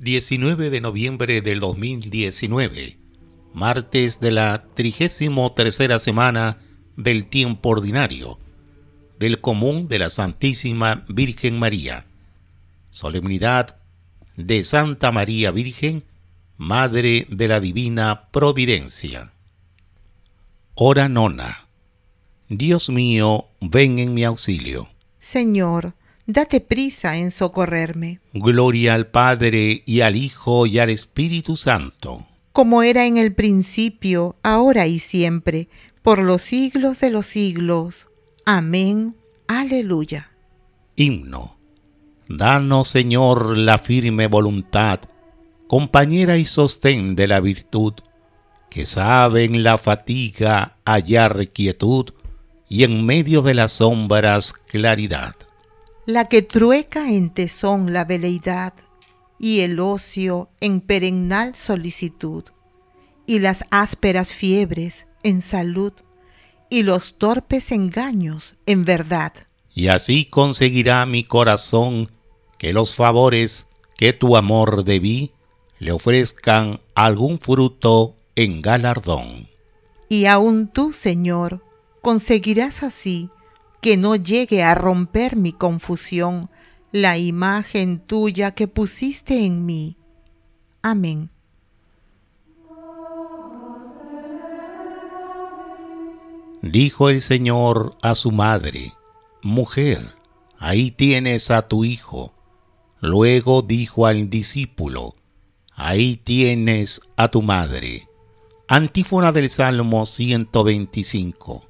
19 de noviembre del 2019, martes de la 33 semana del tiempo ordinario, del común de la Santísima Virgen María, solemnidad de Santa María Virgen, Madre de la Divina Providencia. Hora nona. Dios mío, ven en mi auxilio. Señor, date prisa en socorrerme. Gloria al Padre y al Hijo y al Espíritu Santo. Como era en el principio, ahora y siempre, por los siglos de los siglos. Amén. Aleluya. Himno. Danos, Señor, la firme voluntad, compañera y sostén de la virtud, que sabe en la fatiga hallar quietud y en medio de las sombras claridad la que trueca en tesón la veleidad y el ocio en perennal solicitud, y las ásperas fiebres en salud, y los torpes engaños en verdad. Y así conseguirá mi corazón que los favores que tu amor debí le ofrezcan algún fruto en galardón. Y aun tú, Señor, conseguirás así que no llegue a romper mi confusión, la imagen tuya que pusiste en mí. Amén. Dijo el Señor a su madre, Mujer, ahí tienes a tu hijo. Luego dijo al discípulo, Ahí tienes a tu madre. Antífona del Salmo 125.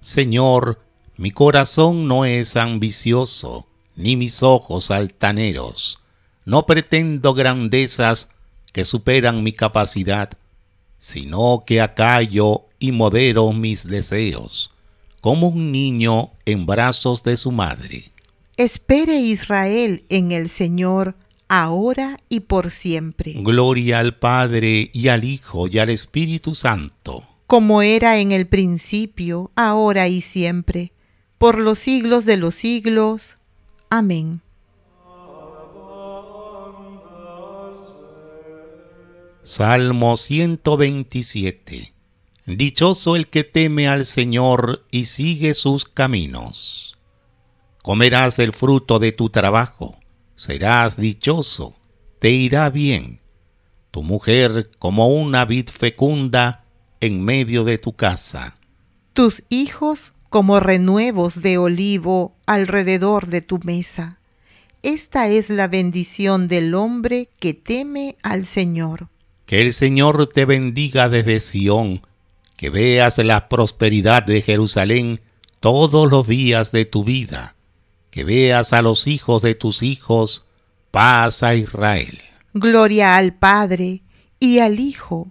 Señor, mi corazón no es ambicioso, ni mis ojos altaneros. No pretendo grandezas que superan mi capacidad, sino que acallo y modero mis deseos, como un niño en brazos de su madre. Espere Israel en el Señor, ahora y por siempre. Gloria al Padre y al Hijo y al Espíritu Santo como era en el principio, ahora y siempre, por los siglos de los siglos. Amén. Salmo 127 Dichoso el que teme al Señor y sigue sus caminos. Comerás el fruto de tu trabajo, serás dichoso, te irá bien. Tu mujer, como una vid fecunda, en medio de tu casa. Tus hijos como renuevos de olivo alrededor de tu mesa. Esta es la bendición del hombre que teme al Señor. Que el Señor te bendiga desde Sión, que veas la prosperidad de Jerusalén todos los días de tu vida, que veas a los hijos de tus hijos, paz a Israel. Gloria al Padre y al Hijo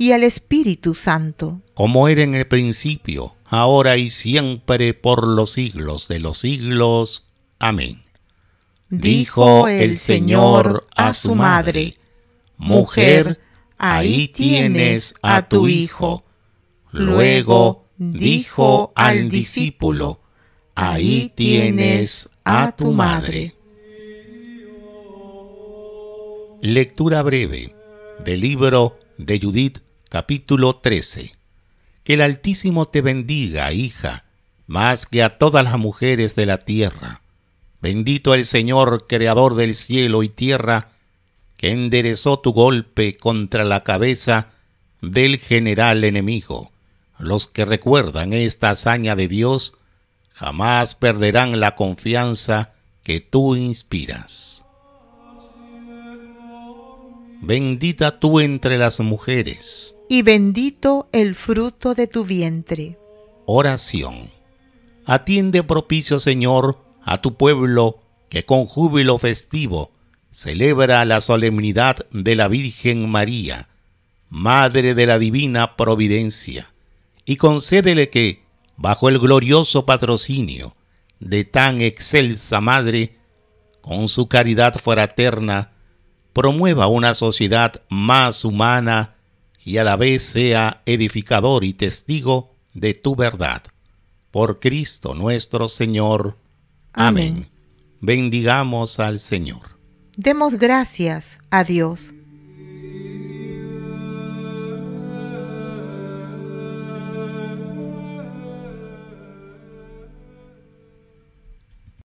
y al Espíritu Santo. Como era en el principio, ahora y siempre, por los siglos de los siglos. Amén. Dijo el Señor a su madre, Mujer, ahí tienes a tu hijo. Luego dijo al discípulo, Ahí tienes a tu madre. Lectura breve del libro de Judith capítulo 13. Que el Altísimo te bendiga, hija, más que a todas las mujeres de la tierra. Bendito el Señor, creador del cielo y tierra, que enderezó tu golpe contra la cabeza del general enemigo. Los que recuerdan esta hazaña de Dios jamás perderán la confianza que tú inspiras bendita tú entre las mujeres. Y bendito el fruto de tu vientre. Oración. Atiende propicio, Señor, a tu pueblo, que con júbilo festivo celebra la solemnidad de la Virgen María, Madre de la Divina Providencia, y concédele que, bajo el glorioso patrocinio de tan excelsa Madre, con su caridad fraterna, promueva una sociedad más humana y a la vez sea edificador y testigo de tu verdad. Por Cristo nuestro Señor. Amén. Bendigamos al Señor. Demos gracias a Dios.